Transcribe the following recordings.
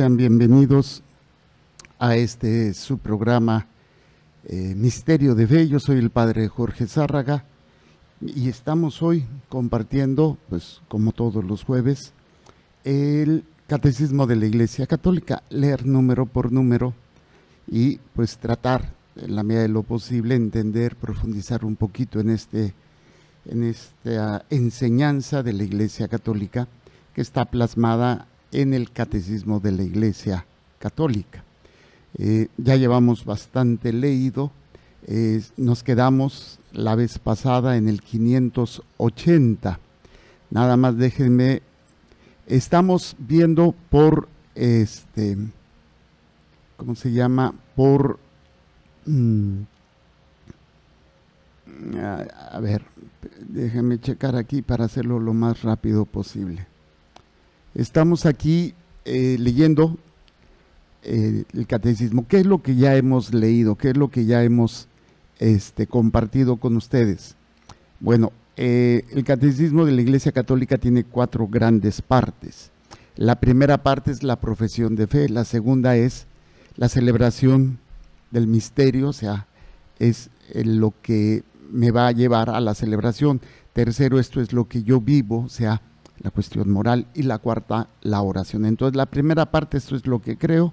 Sean bienvenidos a este su programa eh, Misterio de Bello. Yo soy el padre Jorge Zárraga y estamos hoy compartiendo, pues como todos los jueves, el Catecismo de la Iglesia Católica, leer número por número y pues tratar en la medida de lo posible entender, profundizar un poquito en este en esta enseñanza de la Iglesia Católica que está plasmada en el Catecismo de la Iglesia Católica. Eh, ya llevamos bastante leído, nos quedamos la vez pasada en el 580. Nada más déjenme, estamos viendo por este, ¿cómo se llama? Por, mm, a ver, déjenme checar aquí para hacerlo lo más rápido posible. Estamos aquí eh, leyendo eh, el catecismo. ¿Qué es lo que ya hemos leído? ¿Qué es lo que ya hemos este, compartido con ustedes? Bueno, eh, el catecismo de la Iglesia Católica tiene cuatro grandes partes. La primera parte es la profesión de fe, la segunda es la celebración del misterio, o sea, es lo que me va a llevar a la celebración. Tercero, esto es lo que yo vivo, o sea, la cuestión moral y la cuarta, la oración. Entonces, la primera parte, esto es lo que creo,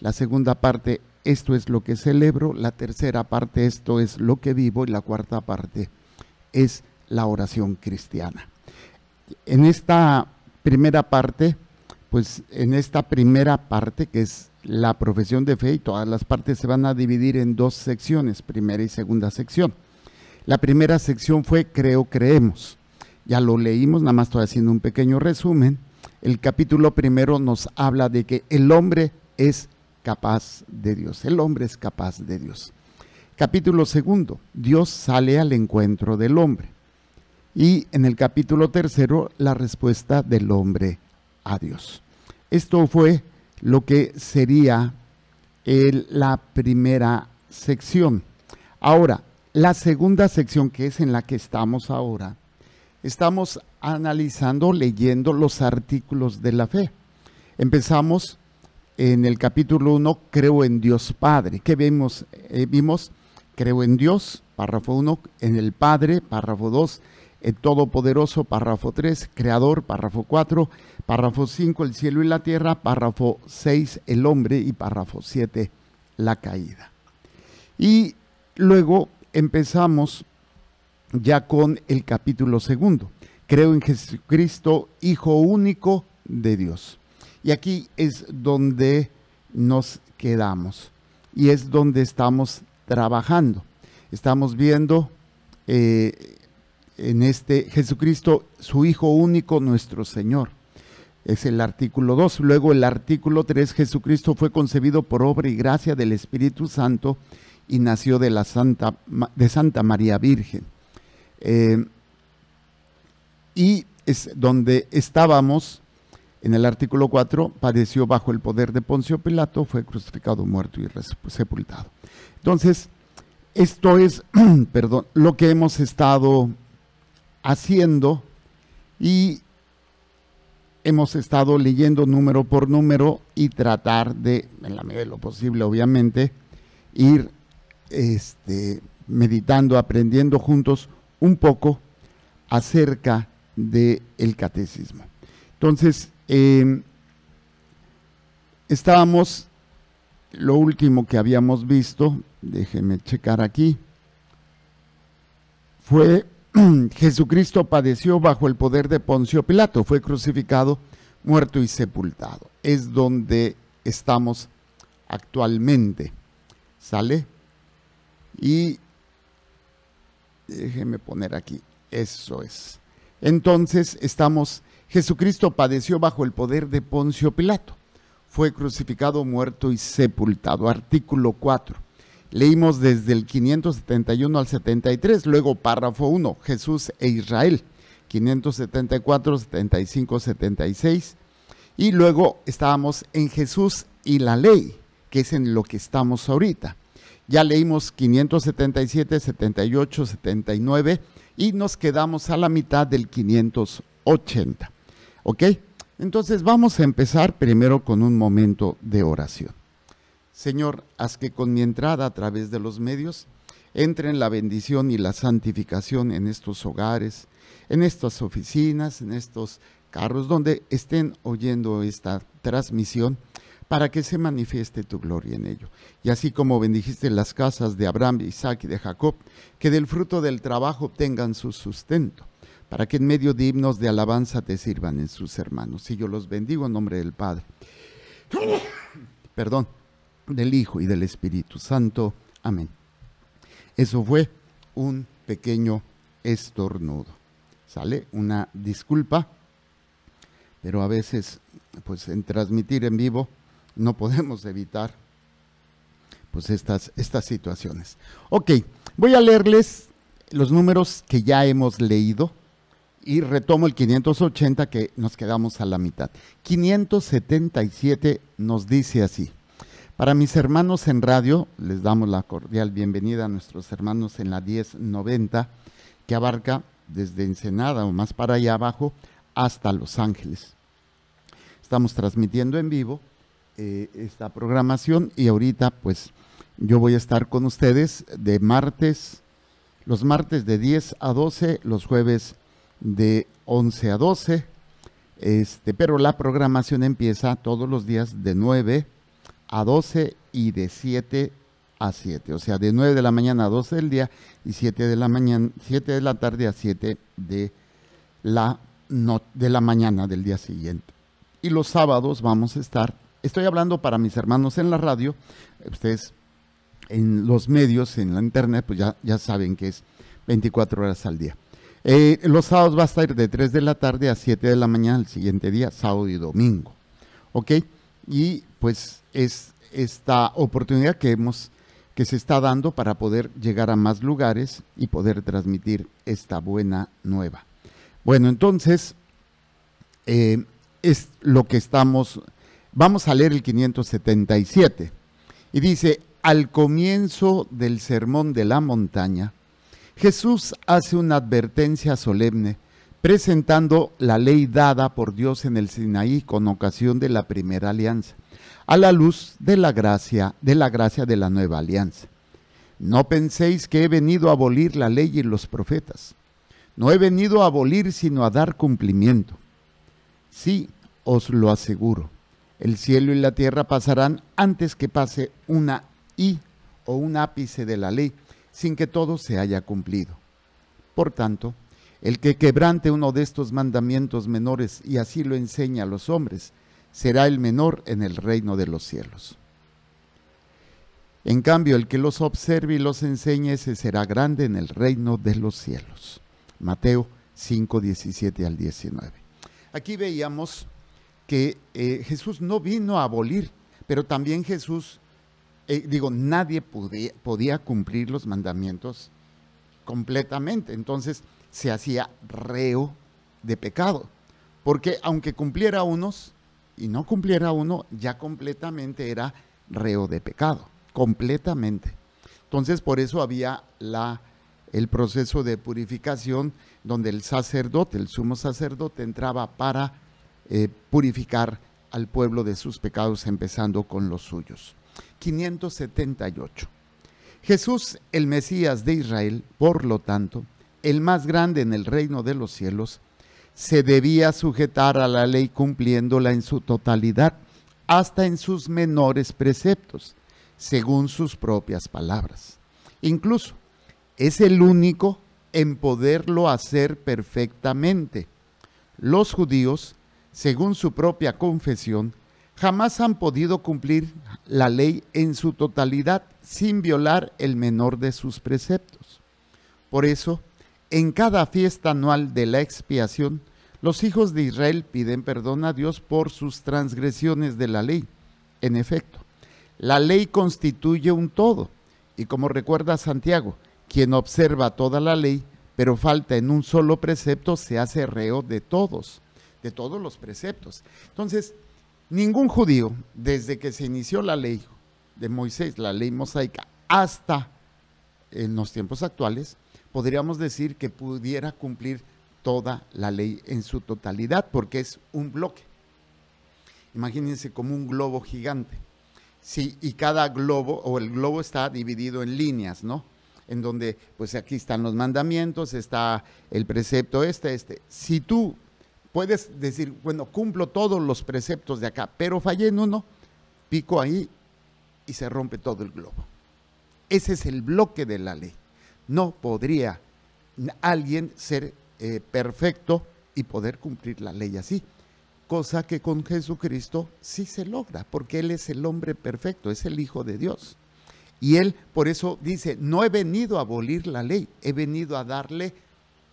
la segunda parte, esto es lo que celebro, la tercera parte, esto es lo que vivo y la cuarta parte es la oración cristiana. En esta primera parte, pues en esta primera parte que es la profesión de fe y todas las partes se van a dividir en dos secciones, primera y segunda sección. La primera sección fue creo, creemos ya lo leímos, nada más estoy haciendo un pequeño resumen. El capítulo primero nos habla de que el hombre es capaz de Dios, el hombre es capaz de Dios. Capítulo segundo, Dios sale al encuentro del hombre. Y en el capítulo tercero, la respuesta del hombre a Dios. Esto fue lo que sería eh, la primera sección. Ahora, la segunda sección, que es en la que estamos ahora, estamos analizando, leyendo los artículos de la fe. Empezamos en el capítulo 1, creo en Dios Padre. ¿Qué vimos? Eh, vimos, creo en Dios, párrafo 1, en el Padre, párrafo 2, el Todopoderoso, párrafo 3, Creador, párrafo 4, párrafo 5, el cielo y la tierra, párrafo 6, el hombre y párrafo 7, la caída. Y luego empezamos ya con el capítulo segundo. Creo en Jesucristo, Hijo único de Dios. Y aquí es donde nos quedamos y es donde estamos trabajando. Estamos viendo eh, en este Jesucristo, su Hijo único, nuestro Señor. Es el artículo 2. Luego el artículo 3, Jesucristo fue concebido por obra y gracia del Espíritu Santo y nació de, la Santa, de Santa María Virgen. Eh, y es donde estábamos, en el artículo 4, padeció bajo el poder de Poncio Pilato, fue crucificado, muerto y pues, sepultado. Entonces, esto es, perdón, lo que hemos estado haciendo y hemos estado leyendo número por número y tratar de, en la medida de lo posible, obviamente, ir este, meditando, aprendiendo juntos un poco acerca del catecismo. Entonces, em, estábamos, lo último que habíamos visto, déjeme checar aquí, fue Jesucristo padeció bajo el poder de Poncio Pilato, fue crucificado, muerto y sepultado. Es donde estamos actualmente. ¿Sale? Y déjeme poner aquí, eso es. Entonces estamos, Jesucristo padeció bajo el poder de Poncio Pilato, fue crucificado, muerto y sepultado. Artículo 4. Leímos desde el 571 al 73, luego párrafo 1, Jesús e Israel, 574, 75, 76. Y luego estábamos en Jesús y la ley, que es en lo que estamos ahorita. Ya leímos 577, 78, 79 y nos quedamos a la mitad del 580. ¿Ok? Entonces vamos a empezar primero con un momento de oración. Señor, haz que con mi entrada a través de los medios entren la bendición y la santificación en estos hogares, en estas oficinas, en estos carros, donde estén oyendo esta transmisión para que se manifieste tu gloria en ello. Y así como bendijiste las casas de Abraham, Isaac y de Jacob, que del fruto del trabajo obtengan su sustento, para que en medio de himnos de alabanza te sirvan en sus hermanos. Y yo los bendigo en nombre del Padre, perdón, del Hijo y del Espíritu Santo. Amén. Eso fue un pequeño estornudo. ¿Sale? Una disculpa, pero a veces, pues en transmitir en vivo, no podemos evitar pues estas, estas situaciones. Ok, voy a leerles los números que ya hemos leído y retomo el 580 que nos quedamos a la mitad. 577 nos dice así. Para mis hermanos en radio, les damos la cordial bienvenida a nuestros hermanos en la 1090, que abarca desde Ensenada o más para allá abajo hasta Los Ángeles. Estamos transmitiendo en vivo eh, esta programación y ahorita pues yo voy a estar con ustedes de martes, los martes de 10 a 12, los jueves de 11 a 12, este, pero la programación empieza todos los días de 9 a 12 y de 7 a 7, o sea, de 9 de la mañana a 12 del día y 7 de la mañana, 7 de la tarde a 7 de la de la mañana del día siguiente. Y los sábados vamos a estar estoy hablando para mis hermanos en la radio, ustedes en los medios, en la internet, pues ya, saben que es 24 horas al día. Eh, los sábados va a estar de 3 de la tarde a 7 de la mañana el siguiente día, sábado y domingo. ¿Ok? Y pues es esta oportunidad que hemos, que se está dando para poder llegar a más lugares y poder transmitir esta buena nueva. Bueno, entonces, eh, es lo que estamos Vamos a leer el 577. Y dice, al comienzo del Sermón de la Montaña, Jesús hace una advertencia solemne presentando la ley dada por Dios en el Sinaí con ocasión de la primera alianza, a la luz de la gracia, de la gracia de la nueva alianza. No penséis que he venido a abolir la ley y los profetas. No he venido a abolir sino a dar cumplimiento. Sí, os lo aseguro el cielo y la tierra pasarán antes que pase una i o un ápice de la ley, sin que todo se haya cumplido. Por tanto, el que quebrante uno de estos mandamientos menores y así lo enseña a los hombres, será el menor en el reino de los cielos. En cambio, el que los observe y los enseñe, ese será grande en el reino de los cielos. Mateo 5, 17 al 19. Aquí veíamos que eh, Jesús no vino a abolir, pero también Jesús, eh, digo, nadie podía, podía cumplir los mandamientos completamente. Entonces se hacía reo de pecado, porque aunque cumpliera unos y no cumpliera uno, ya completamente era reo de pecado, completamente. Entonces por eso había la el proceso de purificación donde el sacerdote, el sumo sacerdote entraba para eh, purificar al pueblo de sus pecados, empezando con los suyos. 578. Jesús, el Mesías de Israel, por lo tanto, el más grande en el reino de los cielos, se debía sujetar a la ley cumpliéndola en su totalidad, hasta en sus menores preceptos, según sus propias palabras. Incluso es el único en poderlo hacer perfectamente. Los judíos según su propia confesión, jamás han podido cumplir la ley en su totalidad sin violar el menor de sus preceptos. Por eso, en cada fiesta anual de la expiación, los hijos de Israel piden perdón a Dios por sus transgresiones de la ley. En efecto, la ley constituye un todo, y como recuerda Santiago, quien observa toda la ley, pero falta en un solo precepto, se hace reo de todos de todos los preceptos. Entonces, ningún judío, desde que se inició la ley de Moisés, la ley mosaica, hasta en los tiempos actuales, podríamos decir que pudiera cumplir toda la ley en su totalidad, porque es un bloque. Imagínense como un globo gigante. Sí, y cada globo, o el globo está dividido en líneas, ¿no? En donde, pues aquí están los mandamientos, está el precepto este, este. Si tú puedes decir, bueno, cumplo todos los preceptos de acá, pero fallé en uno, pico ahí y se rompe todo el globo. Ese es el bloque de la ley. No podría alguien ser eh, perfecto y poder cumplir la ley así, cosa que con Jesucristo sí se logra, porque Él es el hombre perfecto, es el Hijo de Dios. Y Él por eso dice, no he venido a abolir la ley, he venido a darle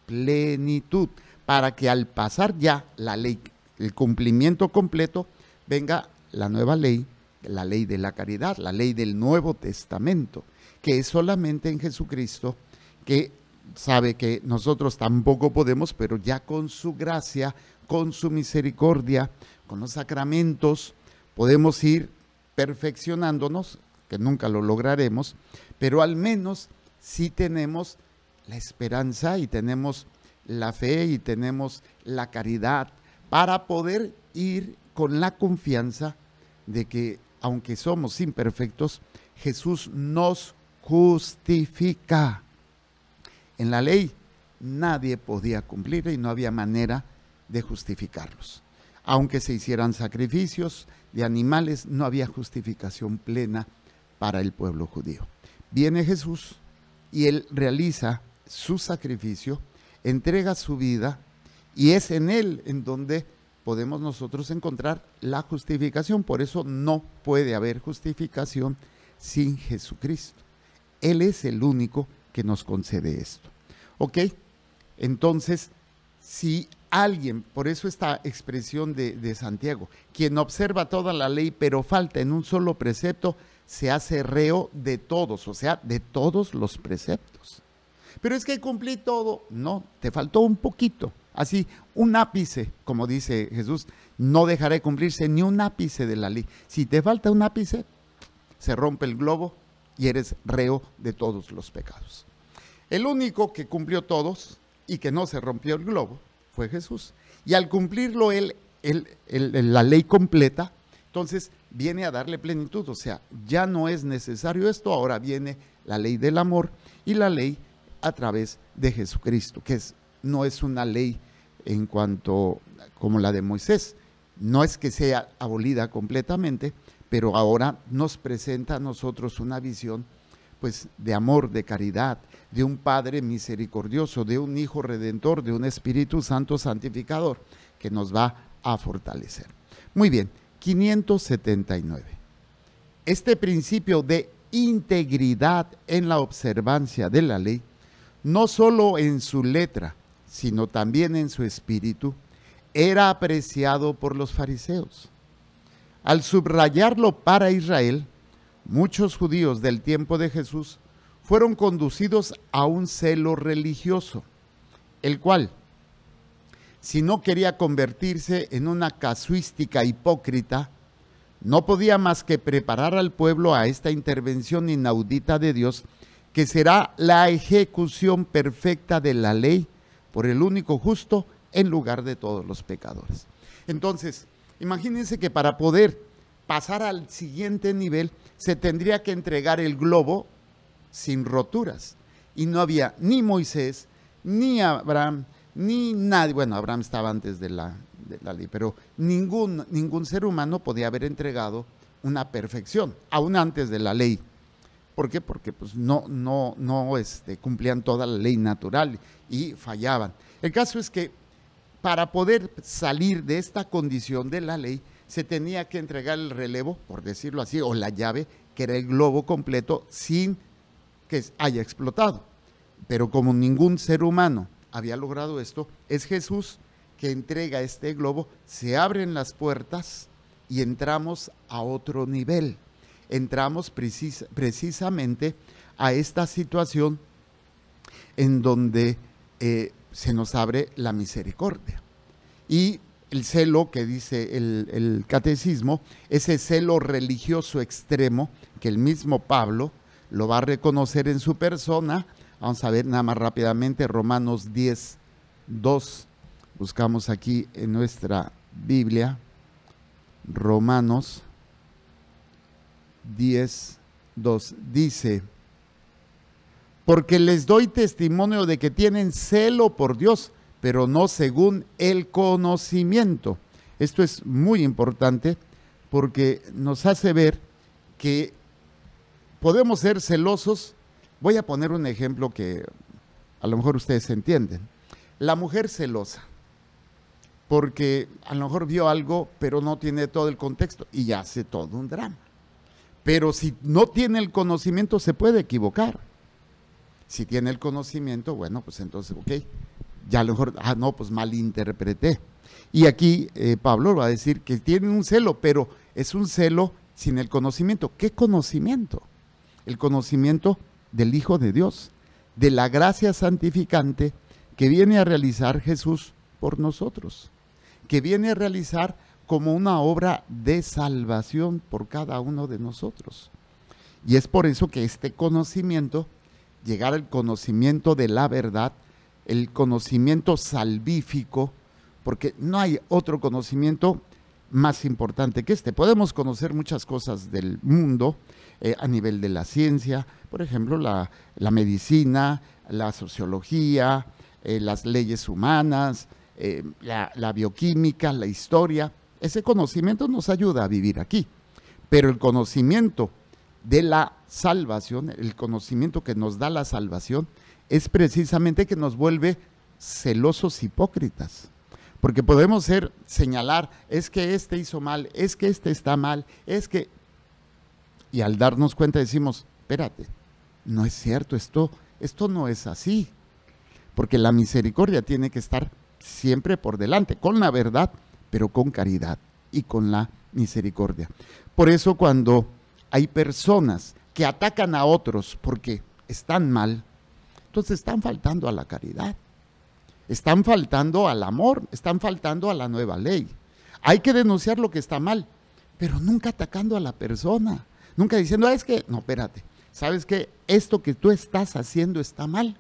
plenitud para que al pasar ya la ley, el cumplimiento completo, venga la nueva ley, la ley de la caridad, la ley del Nuevo Testamento, que es solamente en Jesucristo que sabe que nosotros tampoco podemos, pero ya con su gracia, con su misericordia, con los sacramentos, podemos ir perfeccionándonos, que nunca lo lograremos, pero al menos sí tenemos la esperanza y tenemos la fe y tenemos la caridad para poder ir con la confianza de que aunque somos imperfectos, Jesús nos justifica. En la ley nadie podía cumplir y no había manera de justificarlos. Aunque se hicieran sacrificios de animales, no había justificación plena para el pueblo judío. Viene Jesús y él realiza su sacrificio entrega su vida y es en Él en donde podemos nosotros encontrar la justificación. Por eso no puede haber justificación sin Jesucristo. Él es el único que nos concede esto. ¿Ok? Entonces, si alguien, por eso esta expresión de, de, Santiago, quien observa toda la ley pero falta en un solo precepto, se hace reo de todos, o sea, de todos los preceptos. Pero es que cumplí todo. No, te faltó un poquito. Así, un ápice, como dice Jesús, no dejaré cumplirse ni un ápice de la ley. Si te falta un ápice, se rompe el globo y eres reo de todos los pecados. El único que cumplió todos y que no se rompió el globo fue Jesús. Y al cumplirlo él, la ley completa, entonces viene a darle plenitud. O sea, ya no es necesario esto, ahora viene la ley del amor y la ley a través de Jesucristo, que es, no es una ley en cuanto como la de Moisés. No es que sea abolida completamente, pero ahora nos presenta a nosotros una visión pues de amor, de caridad, de un Padre misericordioso, de un Hijo redentor, de un Espíritu Santo santificador que nos va a fortalecer. Muy bien, 579. Este principio de integridad en la observancia de la ley no solo en su letra, sino también en su espíritu, era apreciado por los fariseos. Al subrayarlo para Israel, muchos judíos del tiempo de Jesús fueron conducidos a un celo religioso, el cual, si no quería convertirse en una casuística hipócrita, no podía más que preparar al pueblo a esta intervención inaudita de Dios que será la ejecución perfecta de la ley por el único justo en lugar de todos los pecadores. Entonces, imagínense que para poder pasar al siguiente nivel se tendría que entregar el globo sin roturas. Y no había ni Moisés, ni Abraham, ni nadie, bueno, Abraham estaba antes de la, de la ley, pero ningún, ningún ser humano podía haber entregado una perfección, aún antes de la ley ¿Por qué? Porque pues, no, no, no este, cumplían toda la ley natural y fallaban. El caso es que para poder salir de esta condición de la ley, se tenía que entregar el relevo, por decirlo así, o la llave, que era el globo completo, sin que haya explotado. Pero como ningún ser humano había logrado esto, es Jesús que entrega este globo, se abren las puertas y entramos a otro nivel entramos precisamente a esta situación en donde eh, se nos abre la misericordia. Y el celo que dice el, catecismo, ese celo religioso extremo que el mismo Pablo lo va a reconocer en su persona. Vamos a ver nada más rápidamente Romanos 10, 2. Buscamos aquí en nuestra Biblia Romanos 10.2 dice, porque les doy testimonio de que tienen celo por Dios, pero no según el conocimiento. Esto es muy importante porque nos hace ver que podemos ser celosos. Voy a poner un ejemplo que a lo mejor ustedes entienden. La mujer celosa, porque a lo mejor vio algo, pero no tiene todo el contexto y hace todo un drama. Pero si no tiene el conocimiento, se puede equivocar. Si tiene el conocimiento, bueno, pues entonces, ok, ya a lo mejor, ah, no, pues malinterpreté. Y aquí eh, Pablo va a decir que tiene un celo, pero es un celo sin el conocimiento. ¿Qué conocimiento? El conocimiento del Hijo de Dios, de la gracia santificante que viene a realizar Jesús por nosotros, que viene a realizar como una obra de salvación por cada uno de nosotros. Y es por eso que este conocimiento, llegar al conocimiento de la verdad, el conocimiento salvífico, porque no hay otro conocimiento más importante que este. Podemos conocer muchas cosas del mundo eh, a nivel de la ciencia, por ejemplo, la, medicina, la sociología, eh, las leyes humanas, eh, la bioquímica, la historia, ese conocimiento nos ayuda a vivir aquí, pero el conocimiento de la salvación, el conocimiento que nos da la salvación, es precisamente que nos vuelve celosos hipócritas. Porque podemos ser, señalar, es que este hizo mal, es que este está mal, es que... Y al darnos cuenta decimos, espérate, no es cierto, esto, esto no es así. Porque la misericordia tiene que estar siempre por delante, con la verdad pero con caridad y con la misericordia. Por eso cuando hay personas que atacan a otros porque están mal, entonces están faltando a la caridad, están faltando al amor, están faltando a la nueva ley. Hay que denunciar lo que está mal, pero nunca atacando a la persona, nunca diciendo, ah, es que, no, espérate, ¿sabes qué? Esto que tú estás haciendo está mal.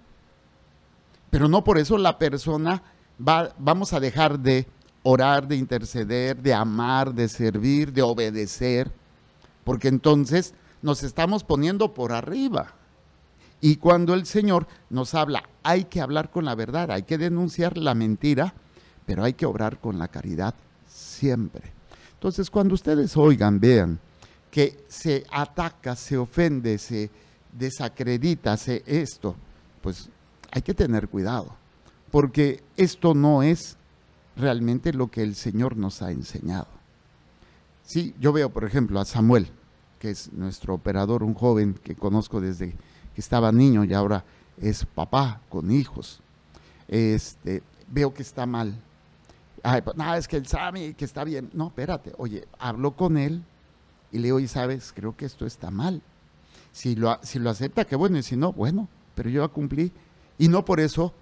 Pero no por eso la persona va, vamos a dejar de orar, de interceder, de amar, de servir, de obedecer, porque entonces nos estamos poniendo por arriba. Y cuando el Señor nos habla, hay que hablar con la verdad, hay que denunciar la mentira, pero hay que obrar con la caridad siempre. Entonces, cuando ustedes oigan, vean que se ataca, se ofende, se desacredita, se esto, pues hay que tener cuidado, porque esto no es realmente lo que el Señor nos ha enseñado. Sí, yo veo, por ejemplo, a Samuel, que es nuestro operador, un joven que conozco desde que estaba niño y ahora es papá con hijos. Este, veo que está mal. Ay, pues, nada, es que el Sami, que está bien. No, espérate. Oye, hablo con él y le digo, y sabes, creo que esto está mal. Si lo, si lo acepta, qué bueno, y si no, bueno, pero yo lo cumplí. Y no por eso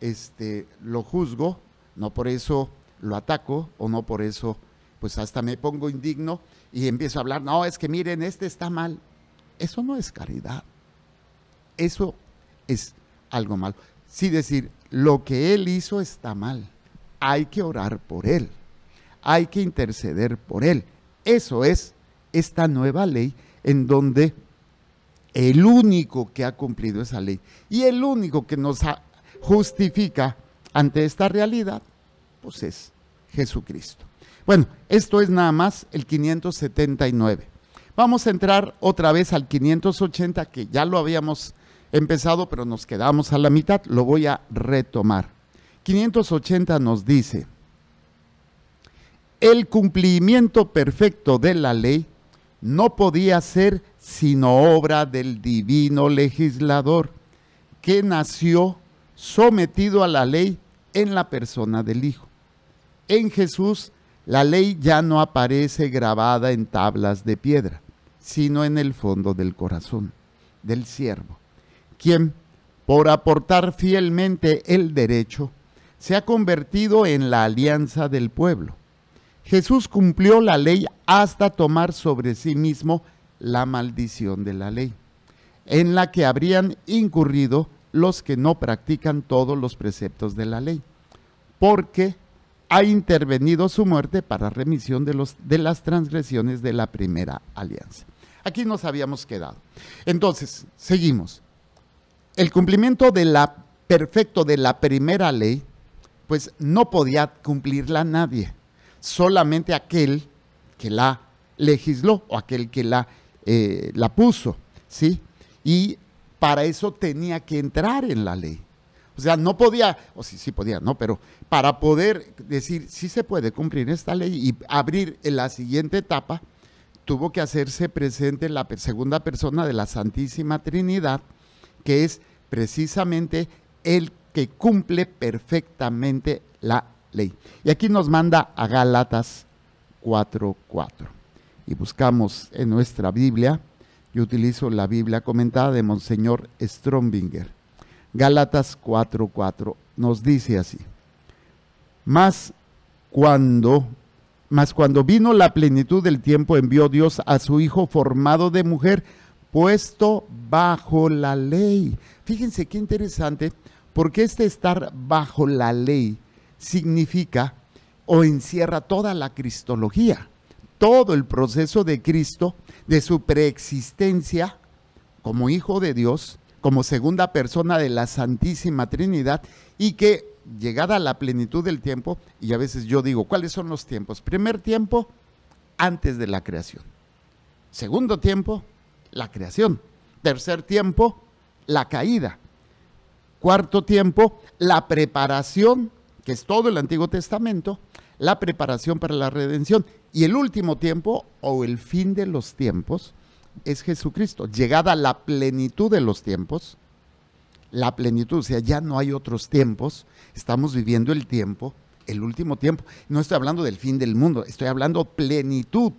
este, lo juzgo no por eso lo ataco o no por eso pues hasta me pongo indigno y empiezo a hablar, no, es que miren, este está mal. Eso no es caridad. Eso es algo malo. Sí decir, lo que él hizo está mal. Hay que orar por él. Hay que interceder por él. Eso es esta nueva ley en donde el único que ha cumplido esa ley y el único que nos justifica ante esta realidad, pues es Jesucristo. Bueno, esto es nada más el 579. Vamos a entrar otra vez al 580, que ya lo habíamos empezado, pero nos quedamos a la mitad. Lo voy a retomar. 580 nos dice, el cumplimiento perfecto de la ley no podía ser sino obra del divino legislador que nació sometido a la ley en la persona del Hijo. En Jesús, la ley ya no aparece grabada en tablas de piedra, sino en el fondo del corazón del siervo, quien, por aportar fielmente el derecho, se ha convertido en la alianza del pueblo. Jesús cumplió la ley hasta tomar sobre sí mismo la maldición de la ley, en la que habrían incurrido los que no practican todos los preceptos de la ley, porque ha intervenido su muerte para remisión de, las transgresiones de la primera alianza. Aquí nos habíamos quedado. Entonces, seguimos. El cumplimiento de la, perfecto de la primera ley, pues no podía cumplirla nadie, solamente aquel que la legisló o aquel que la, eh, la puso, ¿sí? Y para eso tenía que entrar en la ley. O sea, no podía, o sí, sí podía, no, pero para poder decir, si se puede cumplir esta ley y abrir en la siguiente etapa, tuvo que hacerse presente la segunda persona de la Santísima Trinidad, que es precisamente el que cumple perfectamente la ley. Y aquí nos manda a Gálatas 4:4. Y buscamos en nuestra Biblia yo utilizo la Biblia comentada de Monseñor Strombinger. Gálatas 4:4 nos dice así. Más cuando mas cuando vino la plenitud del tiempo envió Dios a su hijo formado de mujer puesto bajo la ley. Fíjense qué interesante, porque este estar bajo la ley significa o encierra toda la cristología todo el proceso de Cristo, de su preexistencia como Hijo de Dios, como segunda persona de la Santísima Trinidad y que llegada a la plenitud del tiempo, y a veces yo digo, ¿cuáles son los tiempos? Primer tiempo, antes de la creación. Segundo tiempo, la creación. Tercer tiempo, la caída. Cuarto tiempo, la preparación, que es todo el Antiguo Testamento la preparación para la redención. Y el último tiempo o el fin de los tiempos es Jesucristo. Llegada la plenitud de los tiempos, la plenitud, o sea, ya no hay otros tiempos, estamos viviendo el tiempo, el último tiempo. No estoy hablando del fin del mundo, estoy hablando plenitud.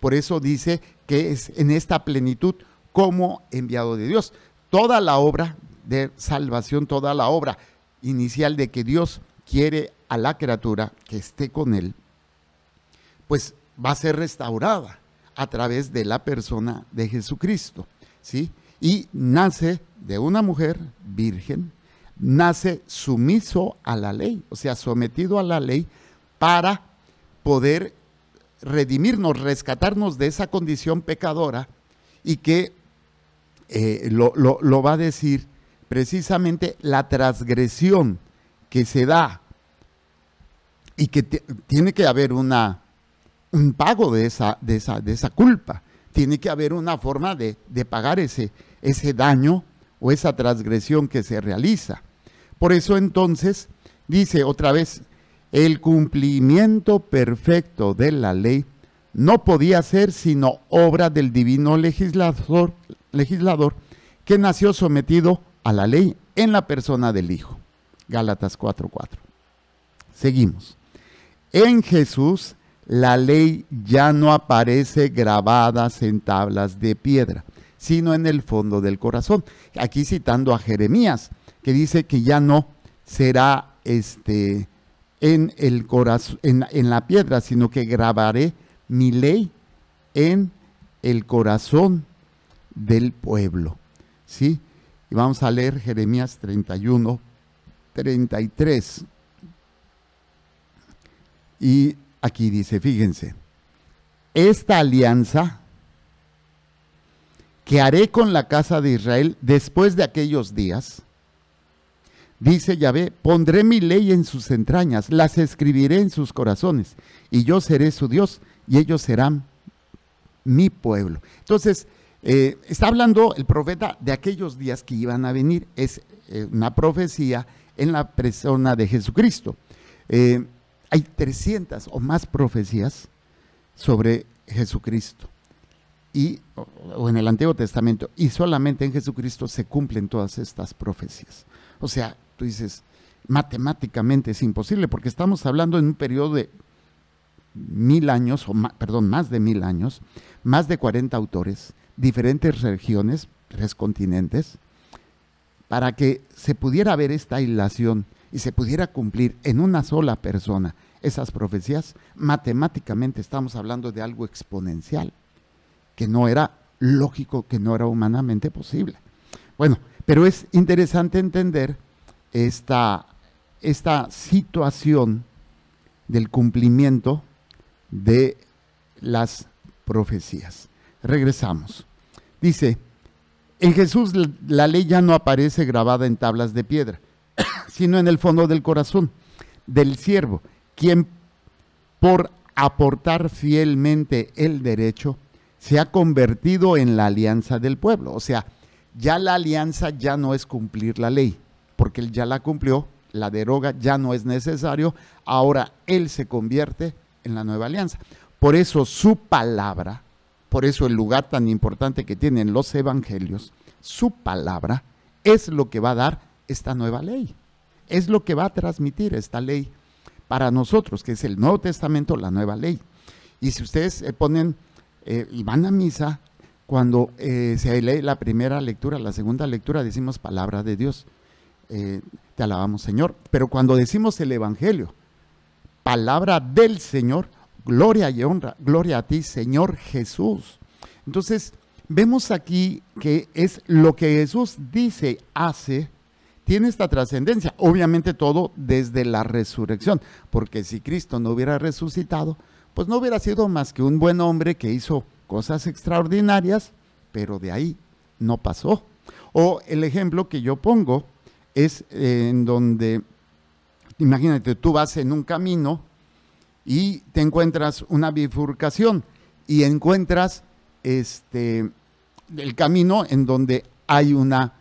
Por eso dice que es en esta plenitud como enviado de Dios. Toda la obra de salvación, toda la obra inicial de que Dios quiere a la criatura que esté con él, pues va a ser restaurada a través de la persona de Jesucristo, ¿sí? Y nace de una mujer virgen, nace sumiso a la ley, o sea, sometido a la ley para poder redimirnos, rescatarnos de esa condición pecadora y que eh, lo va a decir precisamente la transgresión que se da y que tiene que haber una, un pago de esa, de, esa, de esa culpa. Tiene que haber una forma de, de pagar ese, ese daño o esa transgresión que se realiza. Por eso entonces dice otra vez, el cumplimiento perfecto de la ley no podía ser sino obra del divino legislador, legislador que nació sometido a la ley en la persona del Hijo. Gálatas 4:4. Seguimos. En Jesús la ley ya no aparece grabada en tablas de piedra, sino en el fondo del corazón. Aquí citando a Jeremías, que dice que ya no será este en en, la piedra, sino que grabaré mi ley en el corazón del pueblo. ¿Sí? vamos a leer Jeremías 31 33. Y aquí dice, fíjense, esta alianza que haré con la casa de Israel después de aquellos días, dice Yahvé, pondré mi ley en sus entrañas, las escribiré en sus corazones, y yo seré su Dios, y ellos serán mi pueblo. Entonces, eh, está hablando el profeta de aquellos días que iban a venir, es eh, una profecía en la persona de Jesucristo. Eh, hay 300 o más profecías sobre Jesucristo y o en el Antiguo Testamento y solamente en Jesucristo se cumplen todas estas profecías. O sea, tú dices, matemáticamente es imposible porque estamos hablando en un periodo de mil años, o perdón, más de mil años, más de 40 autores, diferentes regiones, tres continentes, para que se pudiera ver esta hilación y se pudiera cumplir en una sola persona esas profecías, matemáticamente estamos hablando de algo exponencial, que no era lógico, que no era humanamente posible. Bueno, pero es interesante entender esta, esta situación del cumplimiento de las profecías. Regresamos. Dice, en Jesús la ley ya no aparece grabada en tablas de piedra, sino en el fondo del corazón del siervo, quien por aportar fielmente el derecho se ha convertido en la alianza del pueblo. O sea, ya la alianza ya no es cumplir la ley, porque él ya la cumplió, la deroga, ya no es necesario, ahora él se convierte en la nueva alianza. Por eso su palabra, por eso el lugar tan importante que tienen los evangelios, su palabra es lo que va a dar esta nueva ley es lo que va a transmitir esta ley para nosotros, que es el Nuevo Testamento, la nueva ley. Y si ustedes eh, ponen eh, y van a misa, cuando eh, se lee la primera lectura, la segunda lectura, decimos palabra de Dios. te alabamos Señor. Pero cuando decimos el Evangelio, palabra del Señor, gloria y honra, gloria a ti Señor Jesús. Entonces, vemos aquí que es lo que Jesús dice, hace, tiene esta trascendencia. Obviamente todo desde la resurrección, porque si Cristo no hubiera resucitado, pues no hubiera sido más que un buen hombre que hizo cosas extraordinarias, pero de ahí no pasó. O el ejemplo que yo pongo es eh, en donde, imagínate, tú vas en un camino y te encuentras una bifurcación y encuentras este el camino en donde hay una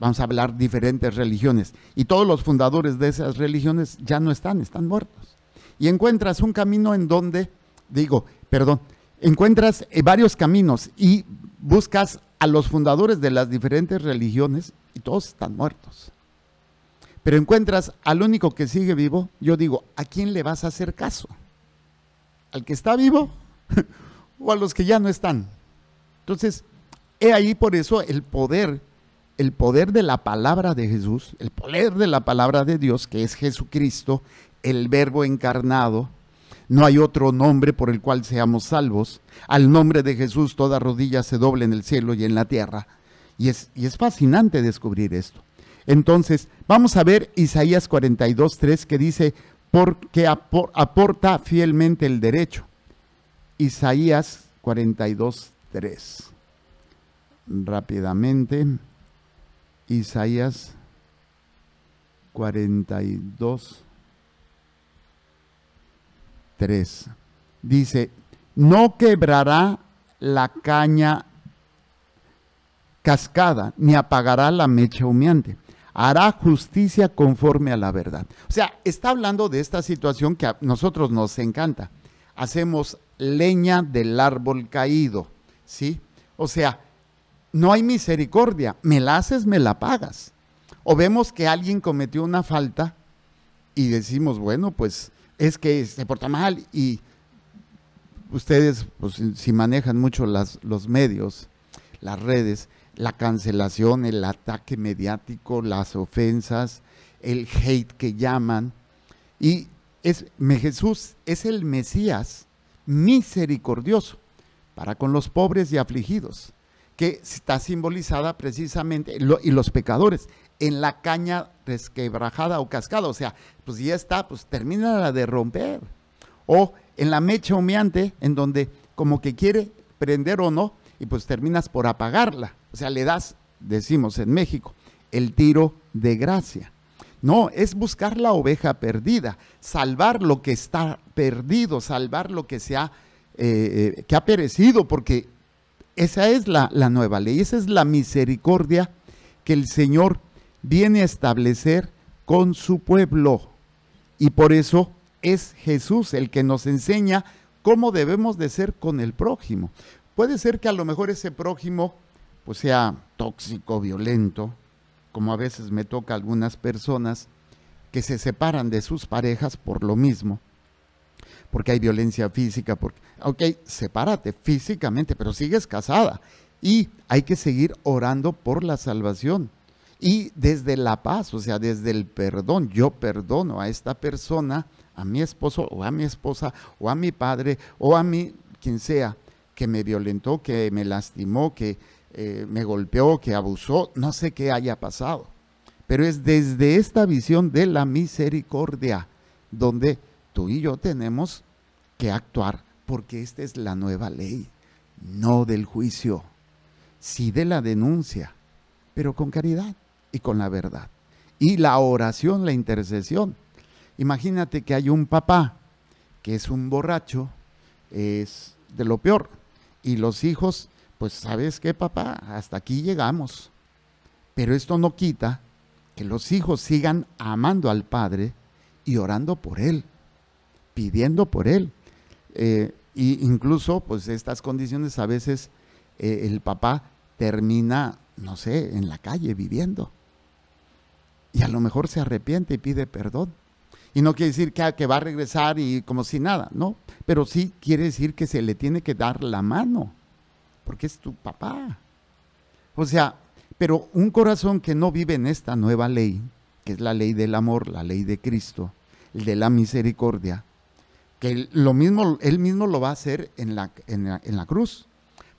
vamos a hablar diferentes religiones. Y todos los fundadores de esas religiones ya no están, están muertos. Y encuentras un camino en donde, digo, perdón, encuentras eh, varios caminos y buscas a los fundadores de las diferentes religiones y todos están muertos. Pero encuentras al único que sigue vivo, yo digo, ¿a quién le vas a hacer caso? ¿Al que está vivo o a los que ya no están? Entonces, he ahí por eso el poder el poder de la palabra de Jesús, el poder de la palabra de Dios, que es Jesucristo, el verbo encarnado. No hay otro nombre por el cual seamos salvos. Al nombre de Jesús toda rodilla se doble en el cielo y en la tierra. Y es, y es fascinante descubrir esto. Entonces, vamos a ver Isaías 42, 3, que dice, porque aporta fielmente el derecho. Isaías 42, 3. Rápidamente. Isaías 42, 3. Dice, no quebrará la caña cascada, ni apagará la mecha humeante. Hará justicia conforme a la verdad. O sea, está hablando de esta situación que a nosotros nos encanta. Hacemos leña del árbol caído, ¿sí? O sea, no hay misericordia. Me la haces, me la pagas. O vemos que alguien cometió una falta y decimos, bueno, pues es que se porta mal y ustedes, pues, si manejan mucho los medios, las redes, la cancelación, el ataque mediático, las ofensas, el hate que llaman. Y es, Jesús es el Mesías misericordioso para con los pobres y afligidos que está simbolizada precisamente, y los pecadores, en la caña resquebrajada o cascada, o sea, pues ya está, pues termina la de romper. O en la mecha humeante, en donde como que quiere prender o no, y pues terminas por apagarla. O sea, le das, decimos en México, el tiro de gracia. No, es buscar la oveja perdida, salvar lo que está perdido, salvar lo que se ha, eh, eh, que ha perecido, porque esa es la, nueva ley, esa es la misericordia que el Señor viene a establecer con su pueblo. Y por eso es Jesús el que nos enseña cómo debemos de ser con el prójimo. Puede ser que a lo mejor ese prójimo pues sea tóxico, violento, como a veces me toca a algunas personas que se separan de sus parejas por lo mismo porque hay violencia física, porque, ok, sepárate físicamente, pero sigues casada. Y hay que seguir orando por la salvación. Y desde la paz, o sea, desde el perdón, yo perdono a esta persona, a mi esposo o a mi esposa o a mi padre o a mi quien sea que me violentó, que me lastimó, que eh, me golpeó, que abusó, no sé qué haya pasado. Pero es desde esta visión de la misericordia donde y yo tenemos que actuar porque esta es la nueva ley, no del juicio, sí de la denuncia, pero con caridad y con la verdad. Y la oración, la intercesión. Imagínate que hay un papá que es un borracho, es de lo peor, y los hijos, pues sabes qué papá, hasta aquí llegamos. Pero esto no quita que los hijos sigan amando al Padre y orando por Él pidiendo por él. Eh, y incluso, pues estas condiciones a veces eh, el papá termina, no sé, en la calle viviendo. Y a lo mejor se arrepiente y pide perdón. Y no quiere decir que, ah, que va a regresar y como si nada, no. Pero sí quiere decir que se le tiene que dar la mano, porque es tu papá. O sea, pero un corazón que no vive en esta nueva ley, que es la ley del amor, la ley de Cristo, el de la misericordia, que lo mismo, él mismo lo va a hacer en la, en cruz.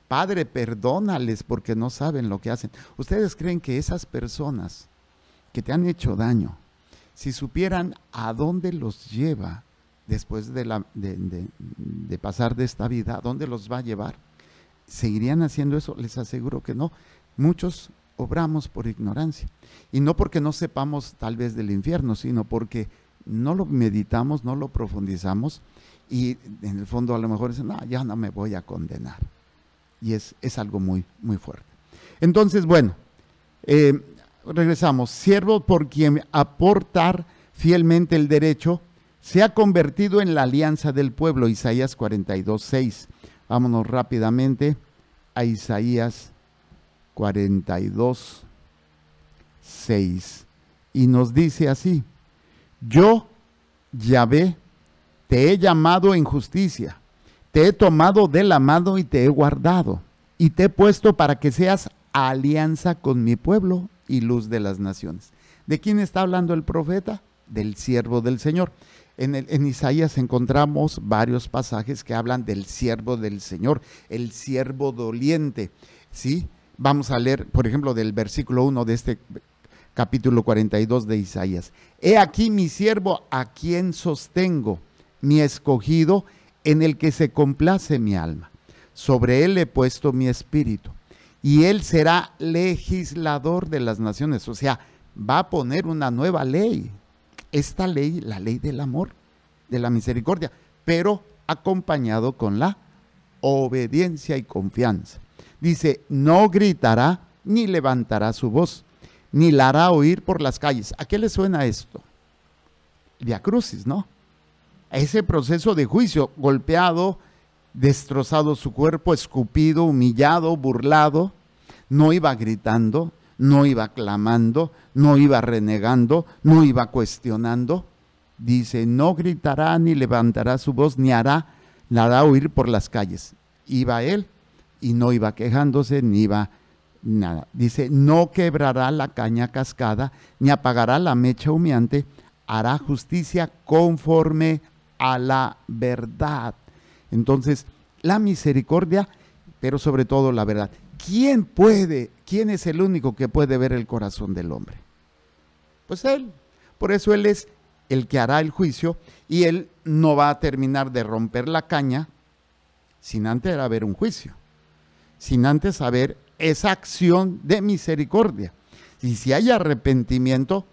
Padre, perdónales porque no saben lo que hacen. ¿Ustedes creen que esas personas que te han hecho daño, si supieran a dónde los lleva después de, la, de, de, pasar de esta vida, a dónde los va a llevar, seguirían haciendo eso? Les aseguro que no. Muchos obramos por ignorancia. Y no porque no sepamos tal vez del infierno, sino porque no lo meditamos, no lo profundizamos y en el fondo a lo mejor dicen, no, ya no me voy a condenar. Y es, algo muy, muy fuerte. Entonces, bueno, eh, regresamos. Siervo por quien aportar fielmente el derecho se ha convertido en la alianza del pueblo, Isaías 42, 6. Vámonos rápidamente a Isaías 42, 6. Y nos dice así, yo, Yahvé, te he llamado en justicia, te he tomado de la mano y te he guardado, y te he puesto para que seas alianza con mi pueblo y luz de las naciones. ¿De quién está hablando el profeta? Del siervo del Señor. En, Isaías encontramos varios pasajes que hablan del siervo del Señor, el siervo doliente. ¿sí? Vamos a leer, por ejemplo, del versículo 1 de este capítulo 42 de Isaías. He aquí mi siervo a quien sostengo, mi escogido en el que se complace mi alma. Sobre él he puesto mi espíritu y él será legislador de las naciones. O sea, va a poner una nueva ley. Esta ley, la ley del amor, de la misericordia, pero acompañado con la obediencia y confianza. Dice, no gritará ni levantará su voz ni la hará oír por las calles. ¿A qué le suena esto? Via Crucis, ¿no? Ese proceso de juicio, golpeado, destrozado su cuerpo, escupido, humillado, burlado, no iba gritando, no iba clamando, no iba renegando, no iba cuestionando. Dice, no gritará ni levantará su voz, ni hará, la hará oír por las calles. Iba él y no iba quejándose, ni iba nada. Dice, no quebrará la caña cascada, ni apagará la mecha humeante, hará justicia conforme a la verdad. Entonces, la misericordia, pero sobre todo la verdad. ¿Quién puede, quién es el único que puede ver el corazón del hombre? Pues Él. Por eso Él es el que hará el juicio y Él no va a terminar de romper la caña sin antes haber un juicio, sin antes haber esa acción de misericordia. Y si hay arrepentimiento,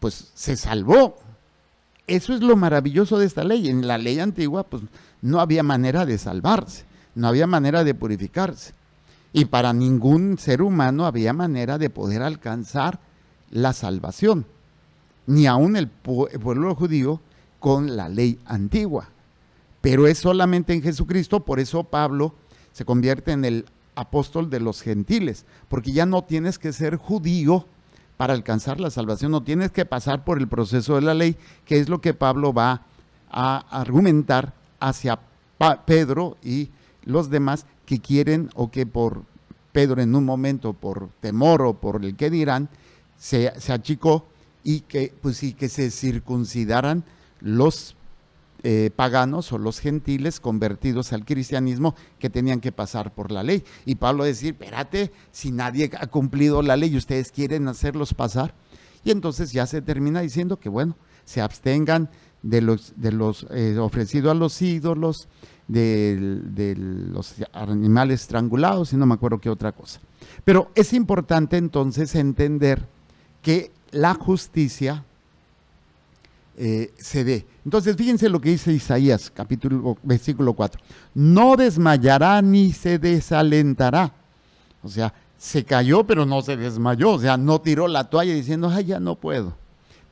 pues se salvó. Eso es lo maravilloso de esta ley. En la ley antigua, pues no había manera de salvarse, no había manera de purificarse. Y para ningún ser humano había manera de poder alcanzar la salvación, ni aún el pueblo judío con la ley antigua. Pero es solamente en Jesucristo, por eso Pablo se convierte en el apóstol de los gentiles, porque ya no tienes que ser judío para alcanzar la salvación, no tienes que pasar por el proceso de la ley, que es lo que Pablo va a argumentar hacia Pedro y los demás que quieren o que por Pedro en un momento, por temor o por el que dirán, se, achicó y que, pues, y que se circuncidaran los eh, paganos o los gentiles convertidos al cristianismo que tenían que pasar por la ley. Y Pablo decir, espérate, si nadie ha cumplido la ley ustedes quieren hacerlos pasar. Y entonces ya se termina diciendo que, bueno, se abstengan de los, de los eh, a los ídolos, de, de, los animales estrangulados y no me acuerdo qué otra cosa. Pero es importante entonces entender que la justicia eh, se dé. Entonces, fíjense lo que dice Isaías, capítulo, versículo 4. No desmayará ni se desalentará. O sea, se cayó, pero no se desmayó. O sea, no tiró la toalla diciendo, ay, ya no puedo.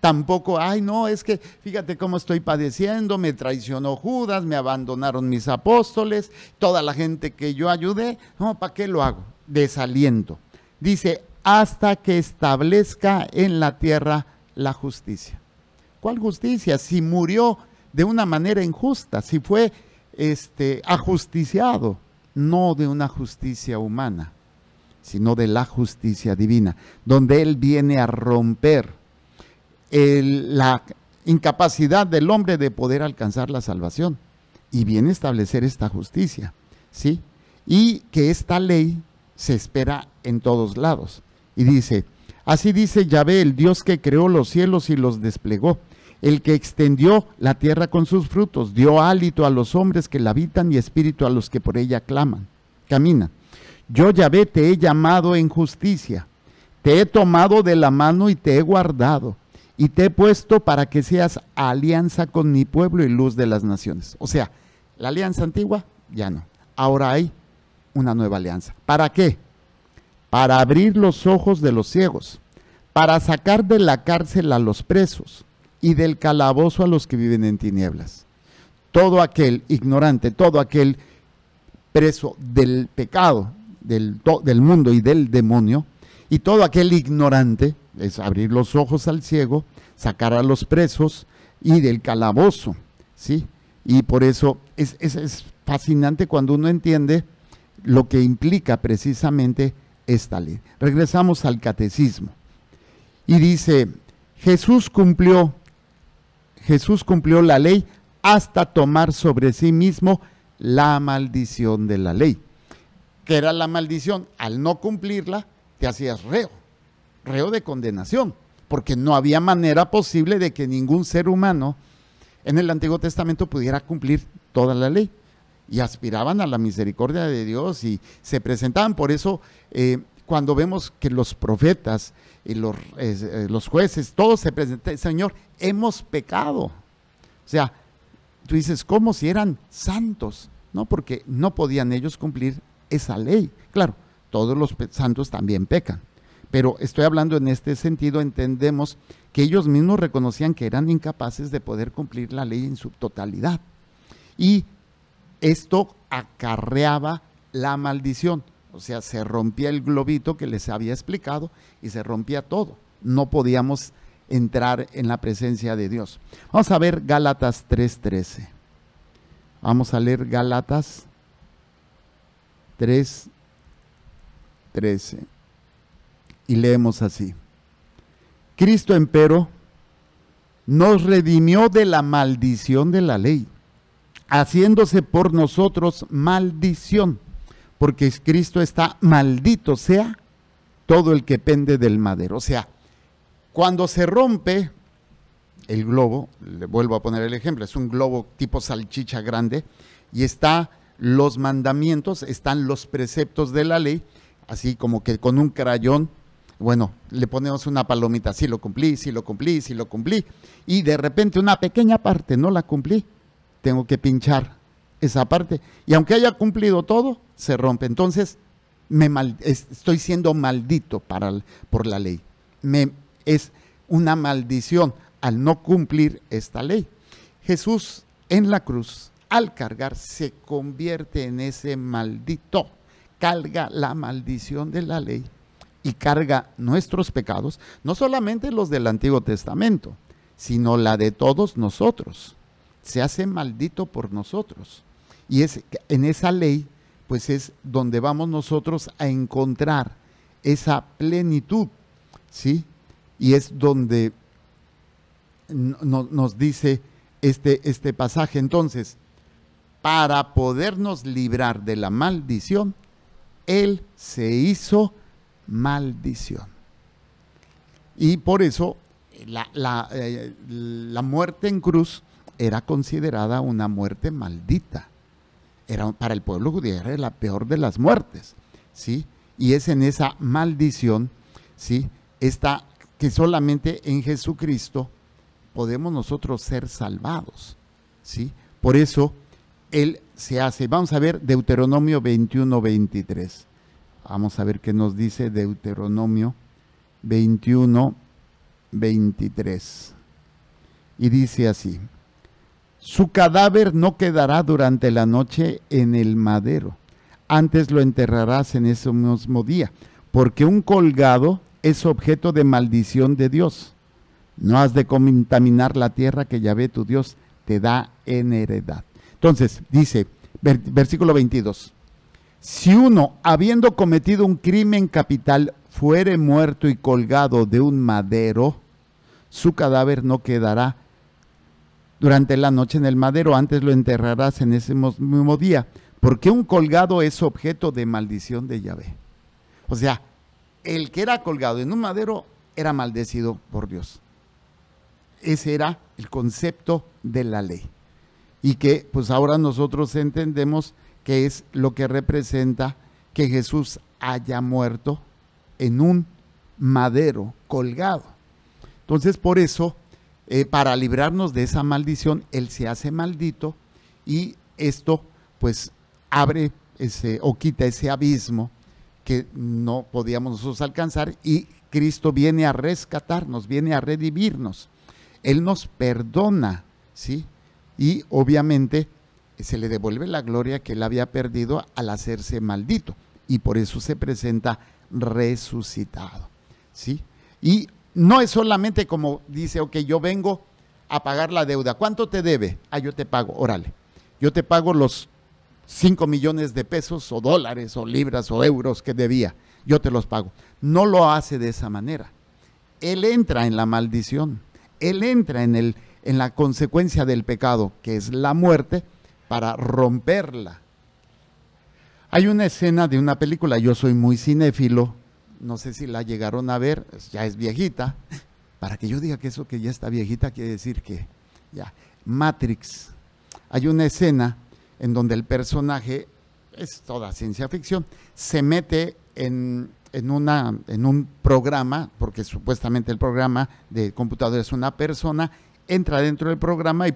Tampoco, ay, no, es que fíjate cómo estoy padeciendo, me traicionó Judas, me abandonaron mis apóstoles, toda la gente que yo ayudé. No, ¿para qué lo hago? Desaliento. Dice, hasta que establezca en la tierra la justicia. ¿Cuál justicia? Si murió de una manera injusta, si fue este, ajusticiado, no de una justicia humana, sino de la justicia divina, donde Él viene a romper la incapacidad del hombre de poder alcanzar la salvación y viene a establecer esta justicia, ¿sí? Y que esta ley se espera en todos lados. Y dice, Así dice Yahvé, el Dios que creó los cielos y los desplegó, el que extendió la tierra con sus frutos, dio hálito a los hombres que la habitan y espíritu a los que por ella claman. Camina. Yo Yahvé te he llamado en justicia, te he tomado de la mano y te he guardado, y te he puesto para que seas alianza con mi pueblo y luz de las naciones. O sea, la alianza antigua ya no. Ahora hay una nueva alianza. ¿Para qué? para abrir los ojos de los ciegos, para sacar de la cárcel a los presos y del calabozo a los que viven en tinieblas. Todo aquel ignorante, todo aquel preso del pecado, del, mundo y del demonio, y todo aquel ignorante, es abrir los ojos al ciego, sacar a los presos y del calabozo, ¿sí? Y por eso es fascinante cuando uno entiende lo que implica precisamente esta ley. Regresamos al catecismo. Y dice, Jesús cumplió, Jesús cumplió la ley hasta tomar sobre sí mismo la maldición de la ley. Que era la maldición, al no cumplirla, te hacías reo, reo de condenación, porque no había manera posible de que ningún ser humano en el Antiguo Testamento pudiera cumplir toda la ley y aspiraban a la misericordia de Dios y se presentaban. Por eso, eh, cuando vemos que los profetas y los, eh, los jueces, todos se presentan, Señor, hemos pecado. O sea, tú dices, ¿cómo si eran santos? No, porque no podían ellos cumplir esa ley. Claro, todos los santos también pecan. Pero estoy hablando en este sentido, entendemos que ellos mismos reconocían que eran incapaces de poder cumplir la ley en su totalidad. Y esto acarreaba la maldición. O sea, se rompía el globito que les había explicado y se rompía todo. No podíamos entrar en la presencia de Dios. Vamos a ver Gálatas 3:13. Vamos a leer Gálatas 3:13. Y leemos así. Cristo, empero, nos redimió de la maldición de la ley haciéndose por nosotros maldición, porque Cristo está maldito sea todo el que pende del madero. O sea, cuando se rompe el globo, le vuelvo a poner el ejemplo, es un globo tipo salchicha grande y está los mandamientos, están los preceptos de la ley, así como que con un crayón, bueno, le ponemos una palomita, si sí lo cumplí, si sí lo cumplí, si sí lo cumplí, y de repente una pequeña parte no la cumplí, tengo que pinchar esa parte. Y aunque haya cumplido todo, se rompe. Entonces, me estoy siendo maldito para, por la ley. Me, es una maldición al no cumplir esta ley. Jesús en la cruz, al cargar, se convierte en ese maldito. Carga la maldición de la ley y carga nuestros pecados, no solamente los del Antiguo Testamento, sino la de todos nosotros se hace maldito por nosotros. Y es en esa ley, pues es donde vamos nosotros a encontrar esa plenitud, ¿sí? Y es donde nos dice este, este pasaje. Entonces, para podernos librar de la maldición, Él se hizo maldición. Y por eso la eh, muerte en cruz era considerada una muerte maldita. Era, para el pueblo judío era la peor de las muertes, ¿sí? Y es en esa maldición, ¿sí? está que solamente en Jesucristo podemos nosotros ser salvados, ¿sí? Por eso Él se hace. Vamos a ver Deuteronomio 21, 23. Vamos a ver qué nos dice Deuteronomio 21, 23. Y dice así. Su cadáver no quedará durante la noche en el madero, antes lo enterrarás en ese mismo día, porque un colgado es objeto de maldición de Dios. No has de contaminar la tierra que ve tu Dios te da en heredad. Entonces, dice, versículo 22. Si uno, habiendo cometido un crimen capital, fuere muerto y colgado de un madero, su cadáver no quedará durante la noche en el madero, antes lo enterrarás en ese mismo día, porque un colgado es objeto de maldición de Yahvé. O sea, el que era colgado en un madero era maldecido por Dios. Ese era el concepto de la ley. Y que pues ahora nosotros entendemos que es lo que representa que Jesús haya muerto en un madero colgado. Entonces por eso eh, para librarnos de esa maldición, Él se hace maldito y esto pues abre ese, o quita ese abismo que no podíamos nosotros alcanzar y Cristo viene a rescatarnos, viene a redimirnos. Él nos perdona, ¿sí? Y obviamente eh, se le devuelve la gloria que él había perdido al hacerse maldito y por eso se presenta resucitado, ¿sí? Y no es solamente como dice, ok, yo vengo a pagar la deuda. ¿Cuánto te debe? Ah, yo te pago, órale. Yo te pago los 5 millones de pesos o dólares o libras o euros que debía. Yo te los pago. No lo hace de esa manera. Él entra en la maldición. Él entra en, en la consecuencia del pecado, que es la muerte, para romperla. Hay una escena de una película, yo soy muy cinéfilo, no sé si la llegaron a ver, ya es viejita. Para que yo diga que eso que ya está viejita quiere decir que ya. Matrix. Hay una escena en donde el personaje, es toda ciencia ficción, se mete en, una, en un programa, porque supuestamente el programa de computador es una persona, entra dentro del programa y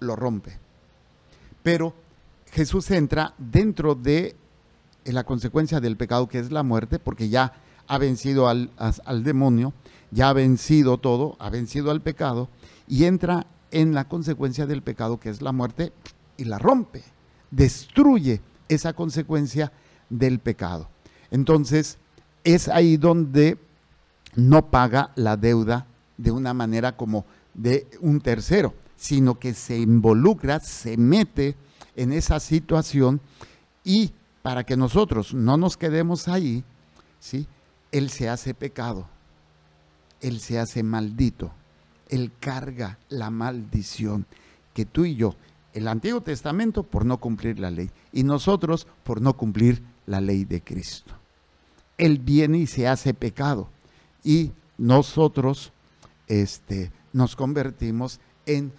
lo rompe. Pero Jesús entra dentro de la consecuencia del pecado que es la muerte, porque ya ha vencido al, demonio, ya ha vencido todo, ha vencido al pecado y entra en la consecuencia del pecado que es la muerte y la rompe, destruye esa consecuencia del pecado. Entonces, es ahí donde no paga la deuda de una manera como de un tercero, sino que se involucra, se mete en esa situación y para que nosotros no nos quedemos ahí, ¿sí? Él se hace pecado, Él se hace maldito, Él carga la maldición que tú y yo, el Antiguo Testamento por no cumplir la ley y nosotros por no cumplir la ley de Cristo. Él viene y se hace pecado y nosotros este, nos convertimos en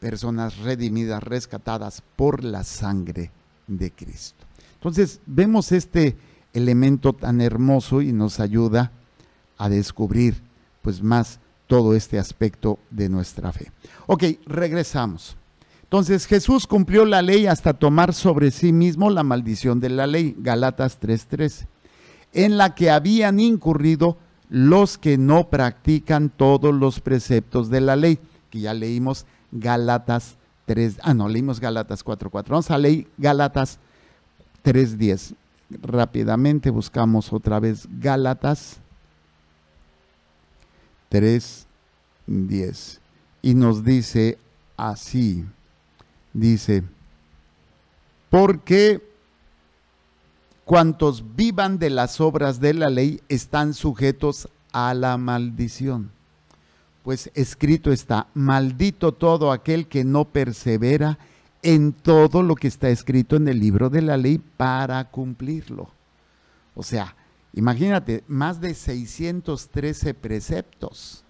personas redimidas, rescatadas por la sangre de Cristo. Entonces vemos este elemento tan hermoso y nos ayuda a descubrir pues más todo este aspecto de nuestra fe. Ok, regresamos. Entonces Jesús cumplió la ley hasta tomar sobre sí mismo la maldición de la ley, Galatas 3:13, en la que habían incurrido los que no practican todos los preceptos de la ley, que ya leímos Galatas 3, ah no, leímos Galatas 4:4. Vamos a leer Galatas 3:10 rápidamente buscamos otra vez Gálatas 3.10 y nos dice así, dice, porque cuantos vivan de las obras de la ley están sujetos a la maldición. Pues escrito está, maldito todo aquel que no persevera en todo lo que está escrito en el libro de la ley para cumplirlo. O sea, imagínate, más de 613 preceptos.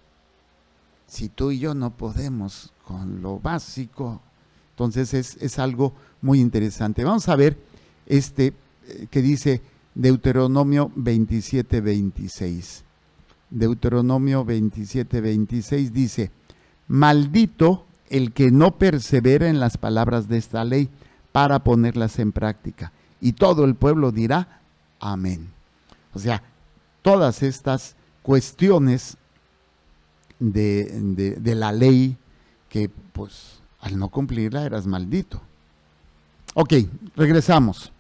Si tú y yo no podemos con lo básico, entonces es, es algo muy interesante. Vamos a ver este eh, que dice Deuteronomio 27, 26. Deuteronomio 27, 26 dice, maldito el que no persevera en las palabras de esta ley para ponerlas en práctica. Y todo el pueblo dirá, amén. O sea, todas estas cuestiones de, la ley que pues al no cumplirla eras maldito. Ok, regresamos.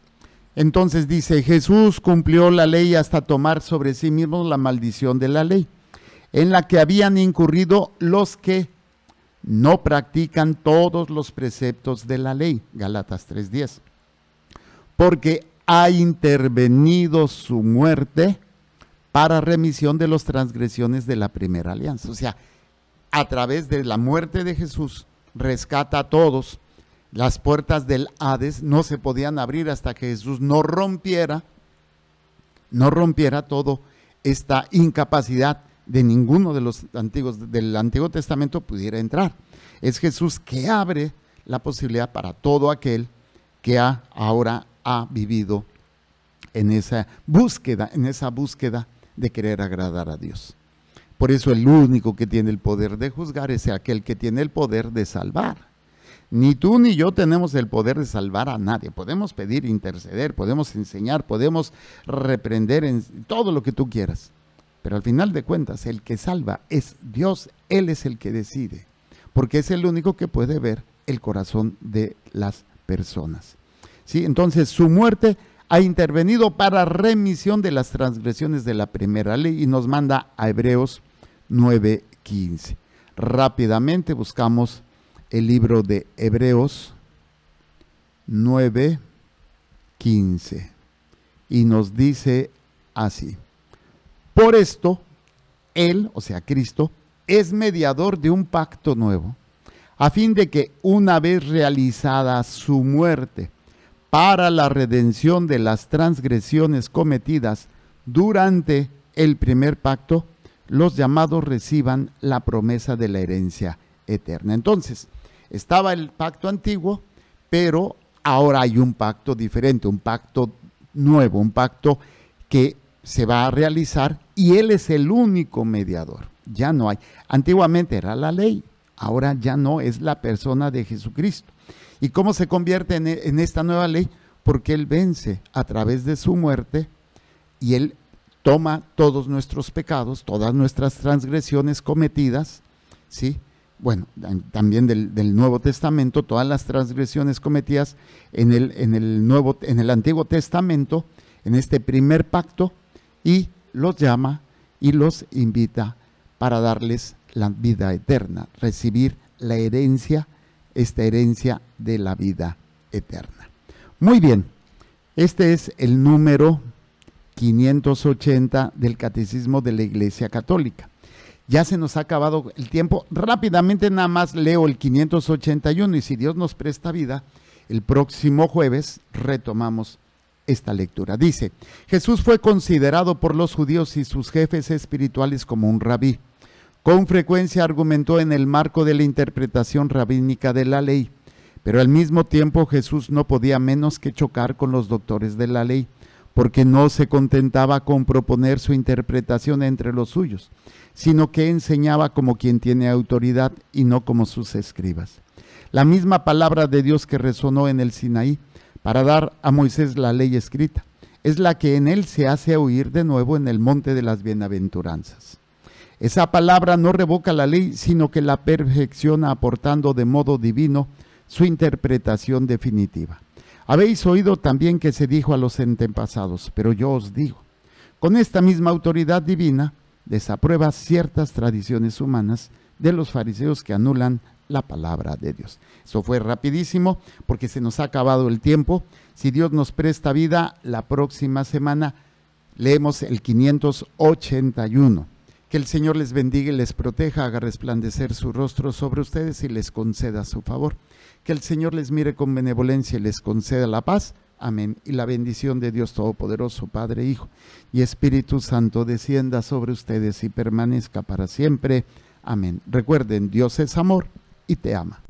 Entonces dice, Jesús cumplió la ley hasta tomar sobre sí mismo la maldición de la ley, en la que habían incurrido los que no practican todos los preceptos de la ley, Galatas 3:10, porque ha intervenido su muerte para remisión de las transgresiones de la primera alianza. O sea, a través de la muerte de Jesús rescata a todos. Las puertas del Hades no se podían abrir hasta que Jesús no rompiera, no rompiera todo esta incapacidad de ninguno de los antiguos del Antiguo Testamento pudiera entrar. Es Jesús que abre la posibilidad para todo aquel que ha, ahora ha vivido en esa búsqueda, en esa búsqueda de querer agradar a Dios. Por eso el único que tiene el poder de juzgar es aquel que tiene el poder de salvar. Ni tú ni yo tenemos el poder de salvar a nadie. Podemos pedir, interceder, podemos enseñar, podemos reprender en todo lo que tú quieras. Pero al final de cuentas, el que salva es Dios, Él es el que decide, porque es el único que puede ver el corazón de las personas. ¿Sí? Entonces, su muerte ha intervenido para remisión de las transgresiones de la primera ley y nos manda a Hebreos 9:15. Rápidamente buscamos el libro de Hebreos 9:15 y nos dice así. Por esto, Él, o sea, Cristo, es mediador de un pacto nuevo, a fin de que una vez realizada su muerte para la redención de las transgresiones cometidas durante el primer pacto, los llamados reciban la promesa de la herencia eterna. Entonces, estaba el pacto antiguo, pero ahora hay un pacto diferente, un pacto nuevo, un pacto que se va a realizar y Él es el único mediador. Ya no hay. Antiguamente era la ley, ahora ya no es la persona de Jesucristo. ¿Y cómo se convierte en, e, esta nueva ley? Porque Él vence a través de su muerte y Él toma todos nuestros pecados, todas nuestras transgresiones cometidas, ¿sí? bueno, también del, del, Nuevo Testamento, todas las transgresiones cometidas en el, en el, nuevo, en el Antiguo Testamento, en este primer pacto, y los llama y los invita para darles la vida eterna, recibir la herencia, esta herencia de la vida eterna. Muy bien, este es el número 580 del Catecismo de la Iglesia Católica. Ya se nos ha acabado el tiempo. Rápidamente nada más leo el 581 y si Dios nos presta vida, el próximo jueves retomamos esta lectura. Dice, Jesús fue considerado por los judíos y sus jefes espirituales como un rabí. Con frecuencia argumentó en el marco de la interpretación rabínica de la ley, pero al mismo tiempo Jesús no podía menos que chocar con los doctores de la ley, porque no se contentaba con proponer su interpretación entre los suyos, sino que enseñaba como quien tiene autoridad y no como sus escribas. La misma palabra de Dios que resonó en el Sinaí para dar a Moisés la ley escrita. Es la que en él se hace huir de nuevo en el monte de las bienaventuranzas. Esa palabra no revoca la ley, sino que la perfecciona aportando de modo divino su interpretación definitiva. Habéis oído también que se dijo a los antepasados, pero yo os digo, con esta misma autoridad divina desaprueba ciertas tradiciones humanas de los fariseos que anulan la palabra de Dios. Eso fue rapidísimo porque se nos ha acabado el tiempo. Si Dios nos presta vida, la próxima semana leemos el 581. Que el Señor les bendiga y les proteja, haga resplandecer su rostro sobre ustedes y les conceda su favor. Que el Señor les mire con benevolencia y les conceda la paz. Amén. Y la bendición de Dios Todopoderoso, Padre, Hijo y Espíritu Santo, descienda sobre ustedes y permanezca para siempre. Amén. Recuerden, Dios es amor. e tema.